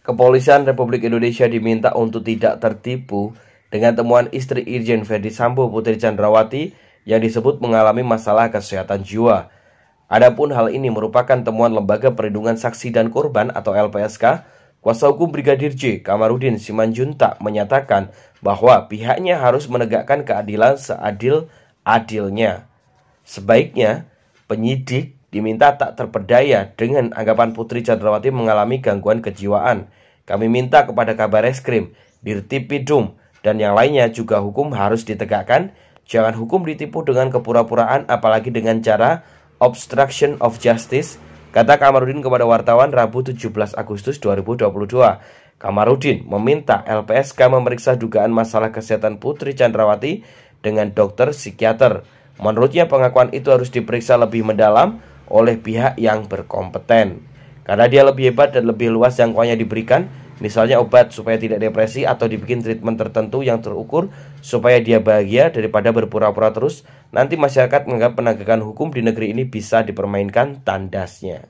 Kepolisian Republik Indonesia diminta untuk tidak tertipu dengan temuan istri Irjen Ferdi Sambo Putri Chandrawati yang disebut mengalami masalah kesehatan jiwa. Adapun hal ini merupakan temuan Lembaga Perlindungan Saksi dan Korban atau LPSK. Kuasa hukum Brigadir J, Kamarudin Simanjuntak menyatakan bahwa pihaknya harus menegakkan keadilan seadil-adilnya. Sebaiknya penyidik Diminta tak terpedaya dengan anggapan Putri Chandrawati mengalami gangguan kejiwaan. Kami minta kepada kabar eskrim, Dirtipidum, dan yang lainnya juga hukum harus ditegakkan. Jangan hukum ditipu dengan kepura-puraan apalagi dengan cara obstruction of justice, kata Kamarudin kepada wartawan Rabu 17 Agustus 2022. Kamarudin meminta LPSK memeriksa dugaan masalah kesehatan Putri Chandrawati dengan dokter psikiater. Menurutnya pengakuan itu harus diperiksa lebih mendalam oleh pihak yang berkompeten. Karena dia lebih hebat dan lebih luas jangkauannya diberikan, misalnya obat supaya tidak depresi atau dibikin treatment tertentu yang terukur supaya dia bahagia daripada berpura-pura terus, nanti masyarakat menganggap penegakan hukum di negeri ini bisa dipermainkan tandasnya.